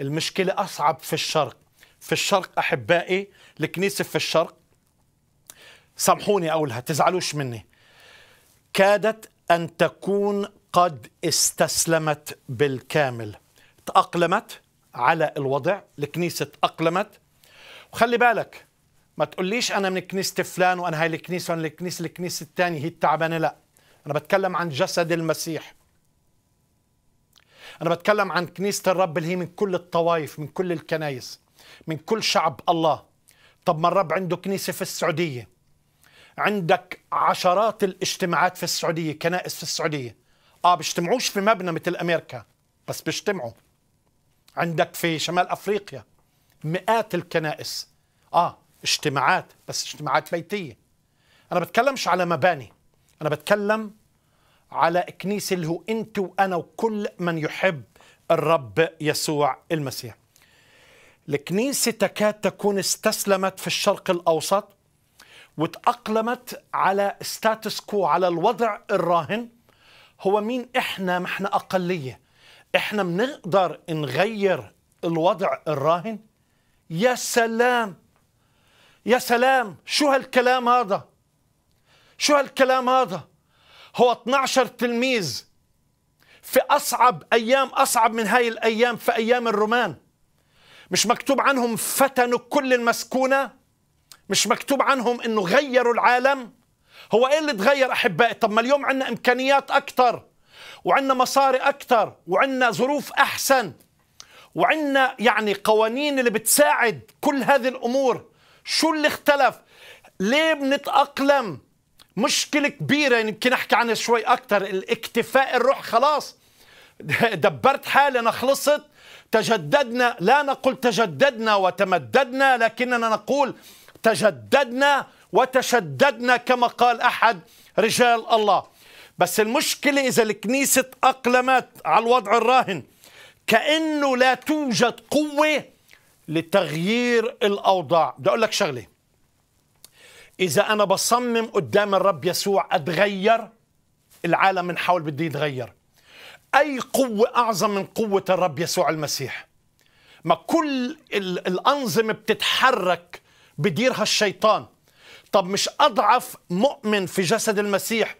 المشكلة أصعب في الشرق في الشرق أحبائي الكنيسة في الشرق سامحوني أقولها تزعلوش مني كادت أن تكون قد استسلمت بالكامل تأقلمت على الوضع الكنيسة تأقلمت وخلي بالك ما تقوليش أنا من كنيسة فلان وأنا هاي الكنيسة وأنا الكنيسة الكنيسة الثانية هي التعبانة لا أنا بتكلم عن جسد المسيح أنا بتكلم عن كنيسة الرب اللي هي من كل الطوائف من كل الكنايس من كل شعب الله طب ما الرب عنده كنيسة في السعودية عندك عشرات الاجتماعات في السعودية كنائس في السعودية آه بيجتمعوش في مبنى مثل أمريكا بس بيجتمعوا عندك في شمال أفريقيا مئات الكنائس آه اجتماعات بس اجتماعات بيتية أنا بتكلمش على مباني أنا بتكلم على كنيسة اللي هو أنت وأنا وكل من يحب الرب يسوع المسيح الكنيسة تكاد تكون استسلمت في الشرق الأوسط وتأقلمت على ستاتس كو على الوضع الراهن هو مين إحنا ما إحنا أقلية إحنا بنقدر نغير الوضع الراهن يا سلام يا سلام شو هالكلام هذا شو هالكلام هذا هو 12 تلميذ في أصعب أيام أصعب من هاي الأيام في أيام الرومان مش مكتوب عنهم فتنوا كل المسكونة مش مكتوب عنهم أنه غيروا العالم هو إيه اللي تغير أحبائي طب ما اليوم عندنا إمكانيات أكتر وعندنا مصاري أكتر وعندنا ظروف أحسن وعندنا يعني قوانين اللي بتساعد كل هذه الأمور شو اللي اختلف ليه بنتأقلم مشكله كبيره يمكن يعني احكي عنها شوي اكثر الاكتفاء الروح خلاص دبرت حالي انا خلصت تجددنا لا نقول تجددنا وتمددنا لكننا نقول تجددنا وتشددنا كما قال احد رجال الله بس المشكله اذا الكنيسه تاقلمت على الوضع الراهن كانه لا توجد قوه لتغيير الاوضاع بدي اقول لك شغله إذا أنا بصمم قدام الرب يسوع أتغير العالم من حول بده يتغير أي قوة أعظم من قوة الرب يسوع المسيح ما كل الأنظمة بتتحرك بديرها الشيطان طب مش أضعف مؤمن في جسد المسيح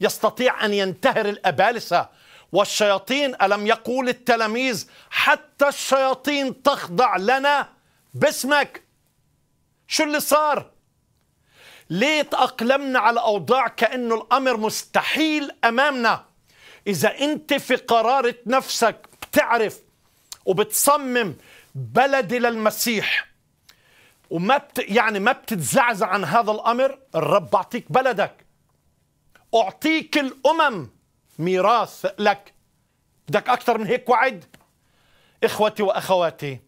يستطيع أن ينتهر الأبالسة والشياطين ألم يقول التلاميذ حتى الشياطين تخضع لنا باسمك شو اللي صار ليه تأقلمنا على أوضاع كأنه الأمر مستحيل أمامنا إذا أنت في قرارة نفسك بتعرف وبتصمم بلدي للمسيح وما بت يعني ما بتتزعزع عن هذا الأمر الرب أعطيك بلدك أعطيك الأمم ميراث لك بدك أكثر من هيك وعد إخوتي وأخواتي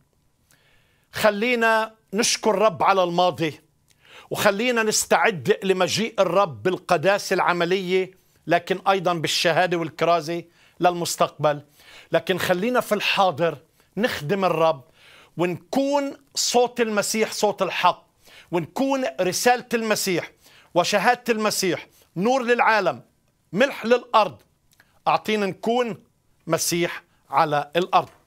خلينا نشكر رب على الماضي وخلينا نستعد لمجيء الرب بالقداسة العملية لكن أيضا بالشهادة والكرازة للمستقبل لكن خلينا في الحاضر نخدم الرب ونكون صوت المسيح صوت الحق ونكون رسالة المسيح وشهادة المسيح نور للعالم ملح للأرض أعطينا نكون مسيح على الأرض